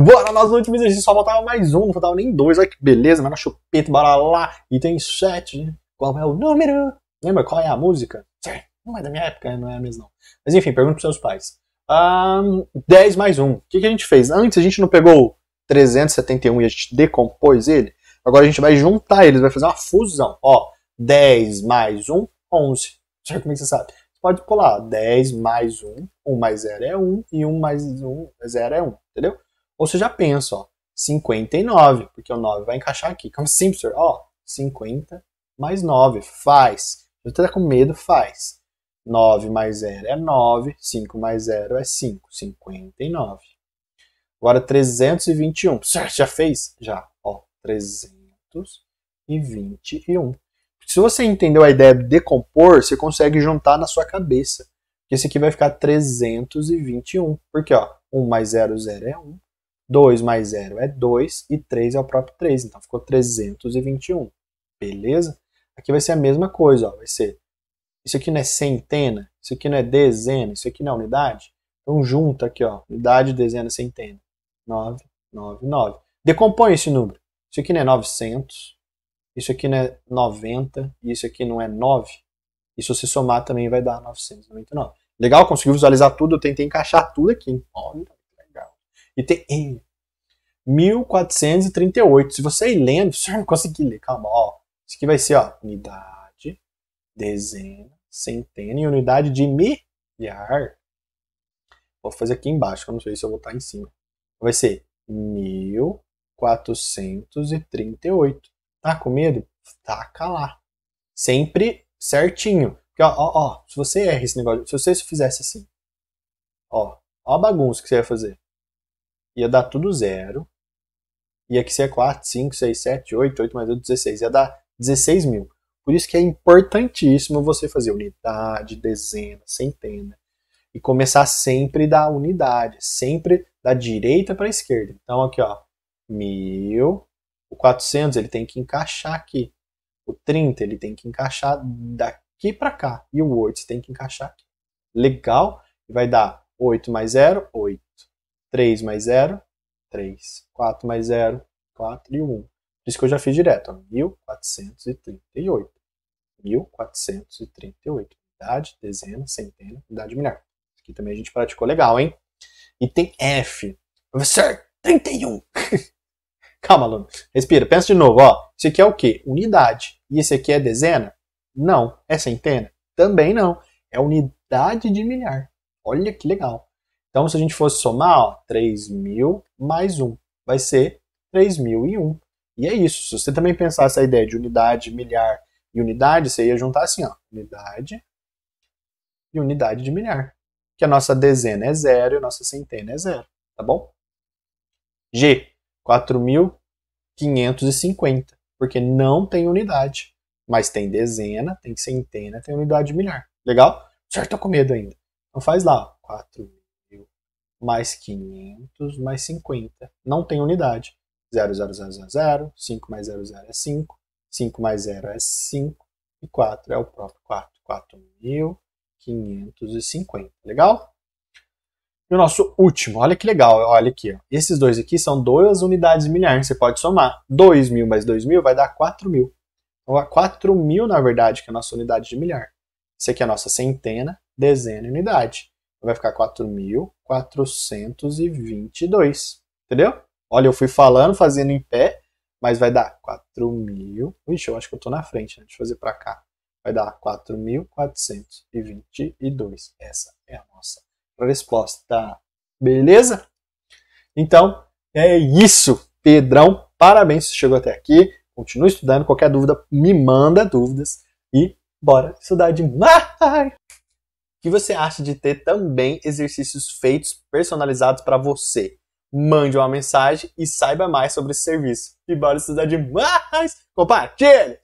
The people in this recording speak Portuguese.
Bora no último exercício só faltava mais um, não faltava nem dois, olha que beleza, mas na chupeta, bora lá, item 7, né? Qual é o número? Lembra qual é a música? Não é da minha época, não é a mesma não. Mas enfim, pergunta pros seus pais. Um, 10 mais 1. O que, que a gente fez? Antes a gente não pegou 371 e a gente decompôs ele? Agora a gente vai juntar eles, vai fazer uma fusão. Ó, 10 mais 1, 11. como é que você sabe? Você pode pular 10 mais 1, 1 mais 0 é 1 e 1 mais 1, 0 é 1, é entendeu? Ou você já pensa, ó, 59, porque o 9 vai encaixar aqui. Como simples, ó, 50 mais 9, faz. Se Você está com medo, faz. 9 mais 0 é 9, 5 mais 0 é 5, 59. Agora 321, certo? Já fez? Já, ó, 321. Se você entendeu a ideia de decompor, você consegue juntar na sua cabeça. Esse aqui vai ficar 321, porque ó, 1 mais 0, 0 é 1, 2 mais 0 é 2 e 3 é o próprio 3, então ficou 321. Beleza? Aqui vai ser a mesma coisa, ó, vai ser isso aqui não é centena, isso aqui não é dezena, isso aqui não é unidade. Então junta aqui, ó, unidade, dezena, centena. 9, 9, 9. Decompõe esse número. Isso aqui não é 900, isso aqui não é 90 e isso aqui não é 9. e se você somar também vai dar 999. Legal? Conseguiu visualizar tudo? Eu tentei encaixar tudo aqui. Olha, legal. E tem... 1438. Se você ir lendo, você eu não conseguir ler, calma, ó. Isso aqui vai ser, ó, unidade, dezena, centena e unidade de milhar. Vou fazer aqui embaixo, eu não sei se eu vou estar em cima. Vai ser 1438. Tá com medo? Taca lá. Sempre certinho. Porque, ó, ó, ó, se você erra esse negócio, se você fizesse assim, ó, ó a bagunça que você ia fazer. Ia dar tudo zero, ia que ser 4, 5, 6, 7, 8, 8 mais 8, 16, ia dar 16 mil. Por isso que é importantíssimo você fazer unidade, dezena, centena, e começar sempre da unidade, sempre da direita para a esquerda. Então aqui ó, mil, o 400 ele tem que encaixar aqui, o 30 ele tem que encaixar daqui para cá, e o 8 você tem que encaixar aqui. Legal, vai dar 8 mais 0, 8. 3 mais 0, 3. 4 mais 0, 4 e 1. Por isso que eu já fiz direto, 1438. 1438. Unidade, dezena, centena, unidade milhar. Isso aqui também a gente praticou legal, hein? Item F. Professor, 31. Calma, aluno. Respira, pensa de novo, ó. Isso aqui é o quê? Unidade. E esse aqui é dezena? Não. É centena? Também não. É unidade de milhar. Olha que legal. Então, se a gente fosse somar, ó, 3.000 mais 1, vai ser 3001. E é isso. Se você também pensasse a ideia de unidade, milhar e unidade, você ia juntar assim, ó, unidade e unidade de milhar. Que a nossa dezena é zero e a nossa centena é zero, tá bom? G, 4.550, porque não tem unidade, mas tem dezena, tem centena, tem unidade de milhar. Legal? Certo, tô tá com medo ainda. Então faz lá, 4.000 mais 500 mais 50. Não tem unidade. 0, 0, 0, 0, 0, 5 mais 0, 0 é 5, 5 mais 0 é 5, e 4 é o próprio 4, 4.550, tá legal? E o nosso último, olha que legal, olha aqui, ó. esses dois aqui são duas unidades milhares, você pode somar, 2.000 mais 2.000 vai dar 4.000, então 4.000 na verdade que é a nossa unidade de milhar, isso aqui é a nossa centena, dezena e unidade, então vai ficar 4.422, entendeu? Olha, eu fui falando, fazendo em pé, mas vai dar 4.000. Ixi, eu acho que eu tô na frente, né? Deixa eu fazer para cá. Vai dar 4.422. Essa é a nossa resposta. Beleza? Então, é isso. Pedrão, parabéns se chegou até aqui. Continue estudando. Qualquer dúvida, me manda dúvidas. E bora estudar demais! O que você acha de ter também exercícios feitos personalizados para você? mande uma mensagem e saiba mais sobre esse serviço. E bora estudar demais! Compartilhe!